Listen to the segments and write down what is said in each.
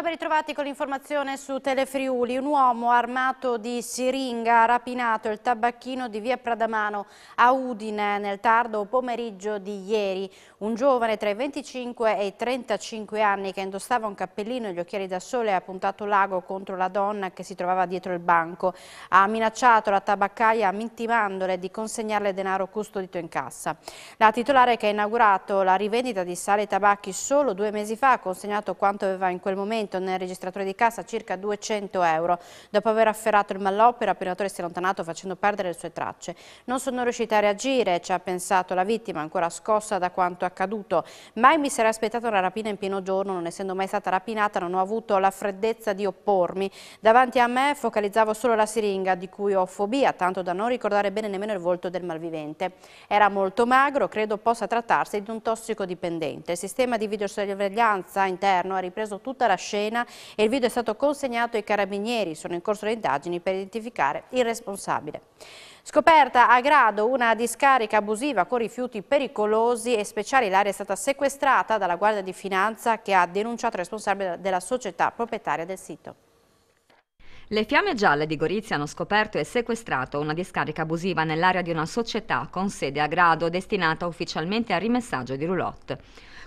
Buongiorno ben ritrovati con l'informazione su Telefriuli. Un uomo armato di siringa ha rapinato il tabacchino di via Pradamano a Udine nel tardo pomeriggio di ieri. Un giovane tra i 25 e i 35 anni che indossava un cappellino e gli occhiali da sole ha puntato l'ago contro la donna che si trovava dietro il banco. Ha minacciato la tabaccaia mintimandole di consegnarle denaro custodito in cassa. La titolare che ha inaugurato la rivendita di sale e tabacchi solo due mesi fa ha consegnato quanto aveva in quel momento inserito nel registratore di cassa circa 200 euro. Dopo aver afferrato il mallopera, il piratore si è allontanato facendo perdere le sue tracce. Non sono riuscita a reagire, ci ha pensato la vittima, ancora scossa da quanto accaduto. Mai mi sarei aspettata una rapina in pieno giorno, non essendo mai stata rapinata non ho avuto la freddezza di oppormi. Davanti a me focalizzavo solo la siringa, di cui ho fobia, tanto da non ricordare bene nemmeno il volto del malvivente. Era molto magro, credo possa trattarsi di un tossicodipendente. Il sistema di videosorveglianza interno ha ripreso tutta la scena scena e il video è stato consegnato ai carabinieri. Sono in corso le indagini per identificare il responsabile. Scoperta a Grado una discarica abusiva con rifiuti pericolosi e speciali, l'area è stata sequestrata dalla Guardia di Finanza che ha denunciato il responsabile della società proprietaria del sito. Le fiamme gialle di Gorizia hanno scoperto e sequestrato una discarica abusiva nell'area di una società con sede a Grado destinata ufficialmente al rimessaggio di roulotte.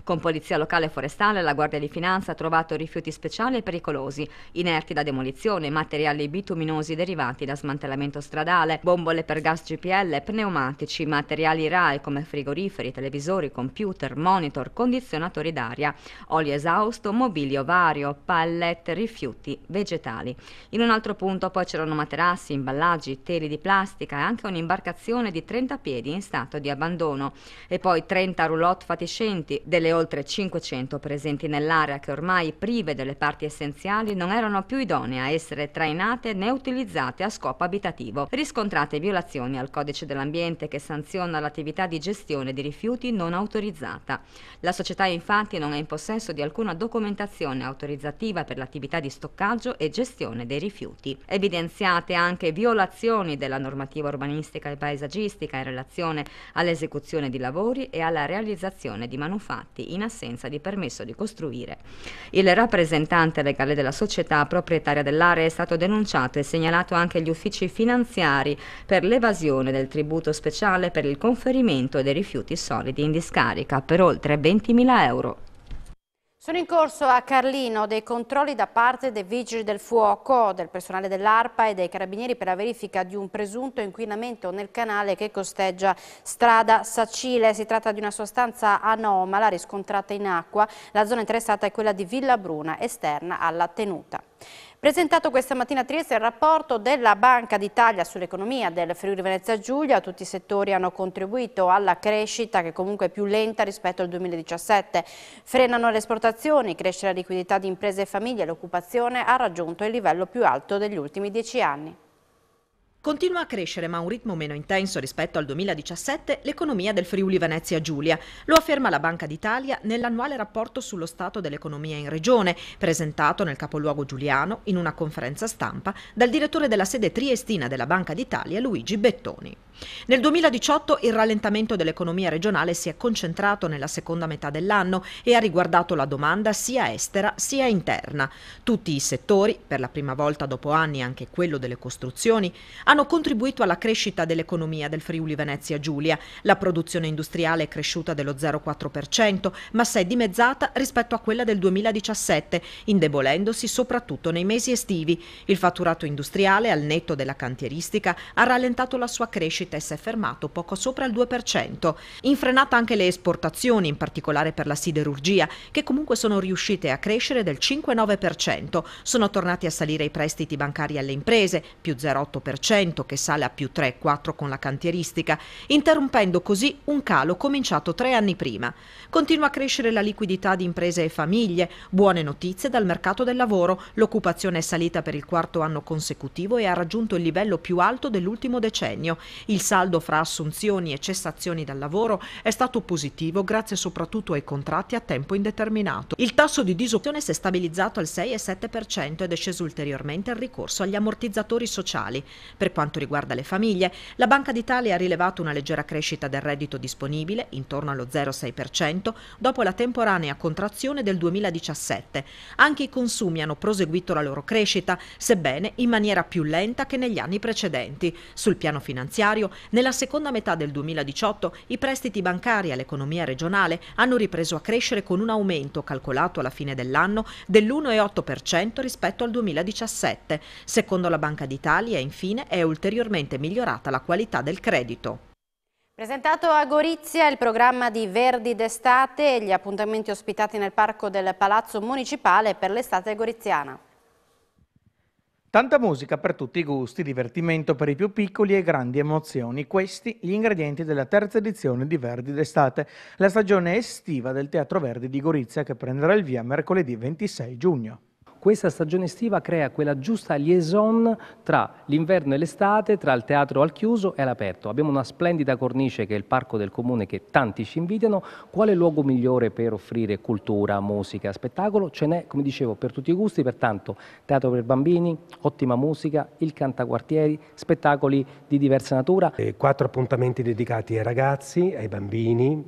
Con polizia locale e forestale la Guardia di Finanza ha trovato rifiuti speciali e pericolosi, inerti da demolizione, materiali bituminosi derivati da smantellamento stradale, bombole per gas GPL, pneumatici, materiali RAE come frigoriferi, televisori, computer, monitor, condizionatori d'aria, olio esausto, mobilio vario, pallet, rifiuti vegetali. In un altro punto poi c'erano materassi, imballaggi, teli di plastica e anche un'imbarcazione di 30 piedi in stato di abbandono e poi 30 roulotte fatiscenti, delle oltre 500 presenti nell'area che ormai prive delle parti essenziali non erano più idonee a essere trainate né utilizzate a scopo abitativo. Riscontrate violazioni al codice dell'ambiente che sanziona l'attività di gestione di rifiuti non autorizzata. La società infatti non è in possesso di alcuna documentazione autorizzativa per l'attività di stoccaggio e gestione dei rifiuti. Evidenziate anche violazioni della normativa urbanistica e paesaggistica in relazione all'esecuzione di lavori e alla realizzazione di manufatti in assenza di permesso di costruire. Il rappresentante legale della società proprietaria dell'area è stato denunciato e segnalato anche agli uffici finanziari per l'evasione del tributo speciale per il conferimento dei rifiuti solidi in discarica per oltre 20.000 euro. Sono in corso a Carlino dei controlli da parte dei vigili del fuoco, del personale dell'ARPA e dei carabinieri per la verifica di un presunto inquinamento nel canale che costeggia strada Sacile. Si tratta di una sostanza anomala riscontrata in acqua. La zona interessata è quella di Villa Bruna, esterna alla tenuta. Presentato questa mattina a Trieste il rapporto della Banca d'Italia sull'economia del Friuli Venezia Giulia, tutti i settori hanno contribuito alla crescita che comunque è più lenta rispetto al 2017. Frenano le esportazioni, cresce la liquidità di imprese e famiglie, l'occupazione ha raggiunto il livello più alto degli ultimi dieci anni. Continua a crescere, ma a un ritmo meno intenso rispetto al 2017, l'economia del Friuli Venezia Giulia. Lo afferma la Banca d'Italia nell'annuale rapporto sullo stato dell'economia in regione, presentato nel capoluogo giuliano in una conferenza stampa dal direttore della sede triestina della Banca d'Italia, Luigi Bettoni. Nel 2018 il rallentamento dell'economia regionale si è concentrato nella seconda metà dell'anno e ha riguardato la domanda sia estera sia interna. Tutti i settori, per la prima volta dopo anni anche quello delle costruzioni, hanno contribuito alla crescita dell'economia del Friuli Venezia Giulia. La produzione industriale è cresciuta dello 0,4%, ma si è dimezzata rispetto a quella del 2017, indebolendosi soprattutto nei mesi estivi. Il fatturato industriale, al netto della cantieristica, ha rallentato la sua crescita crescita e si è fermato poco sopra il 2%. Infrenata anche le esportazioni, in particolare per la siderurgia, che comunque sono riuscite a crescere del 5,9%. Sono tornati a salire i prestiti bancari alle imprese, più 0,8%, che sale a più 3,4% con la cantieristica, interrompendo così un calo cominciato tre anni prima. Continua a crescere la liquidità di imprese e famiglie, buone notizie dal mercato del lavoro, l'occupazione è salita per il quarto anno consecutivo e ha raggiunto il livello più alto dell'ultimo decennio. Il saldo fra assunzioni e cessazioni dal lavoro è stato positivo grazie soprattutto ai contratti a tempo indeterminato. Il tasso di disoccupazione si è stabilizzato al 6,7% ed è sceso ulteriormente il ricorso agli ammortizzatori sociali. Per quanto riguarda le famiglie, la Banca d'Italia ha rilevato una leggera crescita del reddito disponibile, intorno allo 0,6%, dopo la temporanea contrazione del 2017. Anche i consumi hanno proseguito la loro crescita, sebbene in maniera più lenta che negli anni precedenti. Sul piano finanziario, contrario, nella seconda metà del 2018 i prestiti bancari all'economia regionale hanno ripreso a crescere con un aumento calcolato alla fine dell'anno dell'1,8% rispetto al 2017. Secondo la Banca d'Italia, infine, è ulteriormente migliorata la qualità del credito. Presentato a Gorizia il programma di Verdi d'estate e gli appuntamenti ospitati nel parco del Palazzo Municipale per l'estate goriziana. Tanta musica per tutti i gusti, divertimento per i più piccoli e grandi emozioni. Questi gli ingredienti della terza edizione di Verdi d'estate, la stagione estiva del Teatro Verdi di Gorizia che prenderà il via mercoledì 26 giugno questa stagione estiva crea quella giusta liaison tra l'inverno e l'estate, tra il teatro al chiuso e all'aperto. Abbiamo una splendida cornice che è il Parco del Comune che tanti ci invidiano. Quale luogo migliore per offrire cultura, musica, spettacolo? Ce n'è, come dicevo, per tutti i gusti, pertanto teatro per bambini, ottima musica, il cantaquartieri, spettacoli di diversa natura. E eh, quattro appuntamenti dedicati ai ragazzi, ai bambini,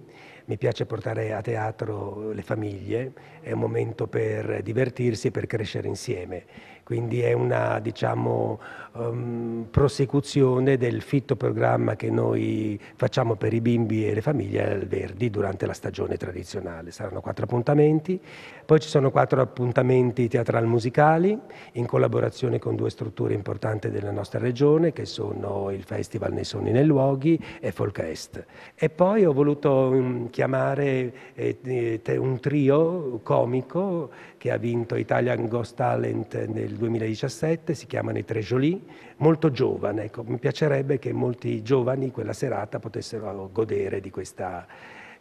mi piace portare a teatro le famiglie, è un momento per divertirsi e per crescere insieme quindi è una diciamo, um, prosecuzione del fitto programma che noi facciamo per i bimbi e le famiglie al Verdi durante la stagione tradizionale. Saranno quattro appuntamenti, poi ci sono quattro appuntamenti teatral musicali in collaborazione con due strutture importanti della nostra regione che sono il Festival nei Sogni nei Luoghi e Folkest. E poi ho voluto um, chiamare eh, eh un trio comico che ha vinto Italian Ghost Talent nel del 2017, si chiamano i Tre Jolie, molto giovane. Ecco, mi piacerebbe che molti giovani quella serata potessero godere di, questa,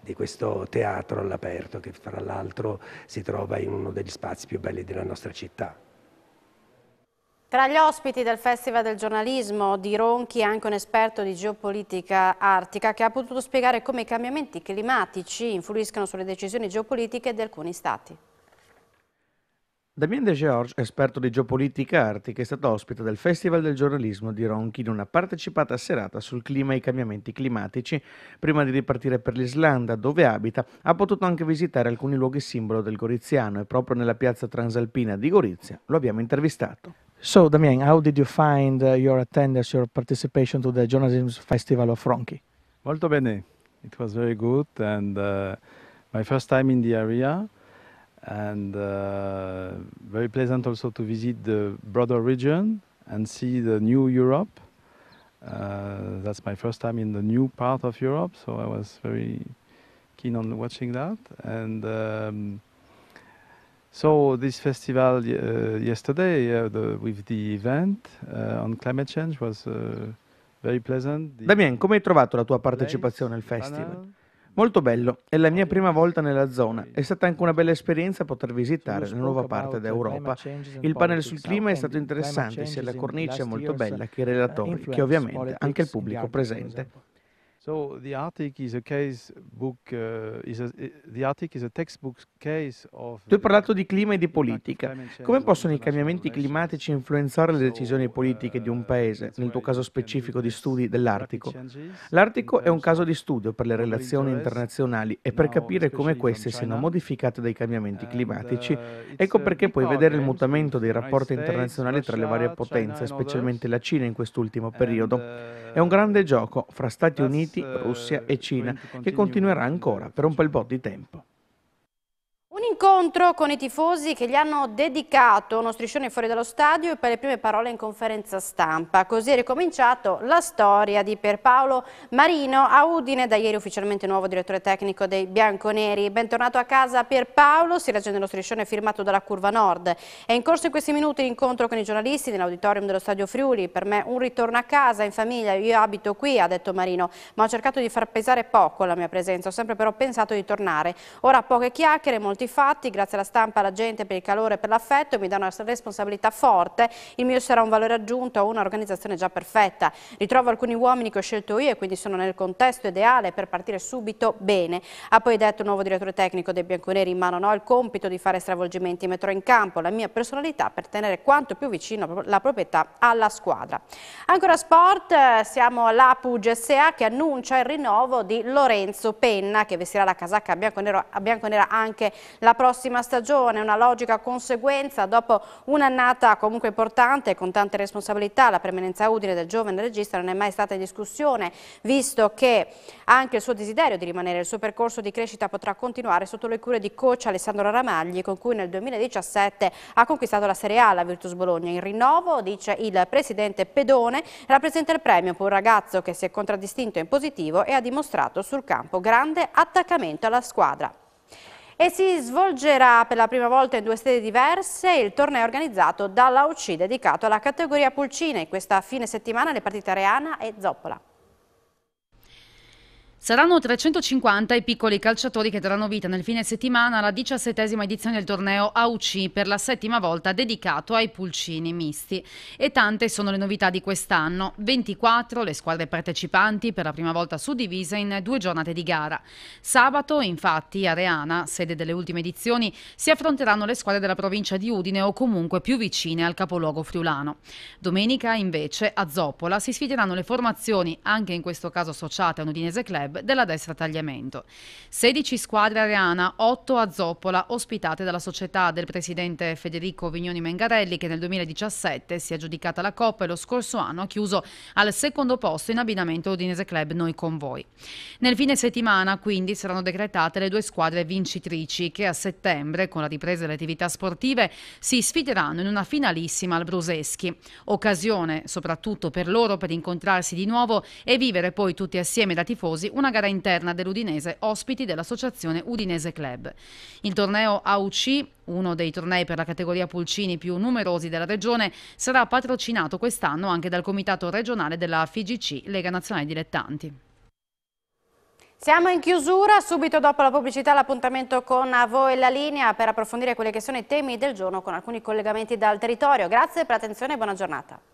di questo teatro all'aperto che fra l'altro si trova in uno degli spazi più belli della nostra città. Tra gli ospiti del Festival del giornalismo di Ronchi è anche un esperto di geopolitica artica che ha potuto spiegare come i cambiamenti climatici influiscano sulle decisioni geopolitiche di alcuni stati. Damien De Desgeorges, esperto di geopolitica artica, è stato ospite del Festival del giornalismo di Ronchi in una partecipata serata sul clima e i cambiamenti climatici. Prima di ripartire per l'Islanda, dove abita, ha potuto anche visitare alcuni luoghi simbolo del Goriziano e proprio nella piazza transalpina di Gorizia lo abbiamo intervistato. So, Damien, how did you find uh, your attendance, your participation to the Journalism Festival of Ronchi? Molto bene. It was very good and uh, my first time in the area. and uh, very pleasant also to visit the broader region and see the new Europe. Uh, that's my first time in the new part of Europe, so I was very keen on watching that. And um, so this festival uh, yesterday uh, the, with the event uh, on climate change was uh, very pleasant. The Damien, come hai trovato la tua partecipazione al festival? Molto bello, è la mia prima volta nella zona. È stata anche una bella esperienza poter visitare la nuova parte d'Europa. Il panel sul clima è stato interessante, sia la cornice è molto bella uh, che i relatori, che ovviamente anche il pubblico presente. So the Arctic is a case book, uh, is a, the Arctic is a textbook case of Tu hai parlato di clima e di politica. Come uh, possono i cambiamenti climatici influenzare le decisioni politiche di un uh, paese, nel tuo caso specifico di studi dell'Artico? L'Artico è un caso di studio per le relazioni internazionali e per capire come queste siano modificate dai cambiamenti climatici. Uh, ecco perché puoi vedere il mutamento dei rapporti internazionali tra le varie potenze, specialmente la Cina in quest'ultimo periodo. È un grande gioco fra Stati Uniti Uniti, eh, Russia e Cina, che continuerà ancora per un bel po' di tempo incontro con i tifosi che gli hanno dedicato uno striscione fuori dallo stadio e poi le prime parole in conferenza stampa. Così è ricominciato la storia di Pierpaolo Marino a Udine, da ieri ufficialmente nuovo direttore tecnico dei Bianconeri. Bentornato a casa Pierpaolo, si legge nello striscione firmato dalla Curva Nord. È in corso in questi minuti l'incontro con i giornalisti nell'auditorium dello stadio Friuli. Per me un ritorno a casa, in famiglia, io abito qui, ha detto Marino, ma ho cercato di far pesare poco la mia presenza, ho sempre però pensato di tornare. Ora poche chiacchiere, molti fatti fatti, grazie alla stampa, alla gente per il calore e per l'affetto, mi dà una responsabilità forte, il mio sarà un valore aggiunto a un'organizzazione già perfetta. Ritrovo alcuni uomini che ho scelto io e quindi sono nel contesto ideale per partire subito bene. Ha poi detto il nuovo direttore tecnico dei Bianconeri in mano, no, il compito di fare stravolgimenti, metterò in campo la mia personalità per tenere quanto più vicino la proprietà alla squadra. Ancora sport, siamo alla GSA che annuncia il rinnovo di Lorenzo Penna che vestirà la casacca bianconera, bianconera anche la prossima stagione, una logica conseguenza dopo un'annata comunque importante con tante responsabilità, la premenenza utile del giovane regista non è mai stata in discussione, visto che anche il suo desiderio di rimanere, il suo percorso di crescita potrà continuare sotto le cure di coach Alessandro Ramagli, con cui nel 2017 ha conquistato la Serie A alla Virtus Bologna. In rinnovo, dice il presidente Pedone, rappresenta il premio per un ragazzo che si è contraddistinto in positivo e ha dimostrato sul campo grande attaccamento alla squadra e si svolgerà per la prima volta in due sedi diverse il torneo organizzato dalla UCI dedicato alla categoria Pulcine. Questa fine settimana le partite Reana e Zoppola. Saranno 350 i piccoli calciatori che daranno vita nel fine settimana alla diciassettesima edizione del torneo AUC per la settima volta dedicato ai pulcini misti. E tante sono le novità di quest'anno. 24 le squadre partecipanti per la prima volta suddivise in due giornate di gara. Sabato, infatti, a Reana, sede delle ultime edizioni, si affronteranno le squadre della provincia di Udine o comunque più vicine al capoluogo friulano. Domenica, invece, a Zoppola si sfideranno le formazioni, anche in questo caso associate a un Udinese Club, club della destra Tagliamento. 16 squadre a 8 a Zoppola, ospitate dalla società del presidente Federico Vignoni Mengarelli che nel 2017 si è aggiudicata la Coppa e lo scorso anno ha chiuso al secondo posto in abbinamento Udinese Club Noi con voi. Nel fine settimana quindi saranno decretate le due squadre vincitrici che a settembre con la ripresa delle attività sportive si sfideranno in una finalissima al Bruseschi. Occasione soprattutto per loro per incontrarsi di nuovo e vivere poi tutti assieme da tifosi una una gara interna dell'Udinese, ospiti dell'associazione Udinese Club. Il torneo AUC, uno dei tornei per la categoria pulcini più numerosi della regione, sarà patrocinato quest'anno anche dal Comitato regionale della FIGC Lega Nazionale Dilettanti. Siamo in chiusura, subito dopo la pubblicità l'appuntamento con a voi la linea per approfondire quelli che sono i temi del giorno con alcuni collegamenti dal territorio. Grazie per l'attenzione e buona giornata.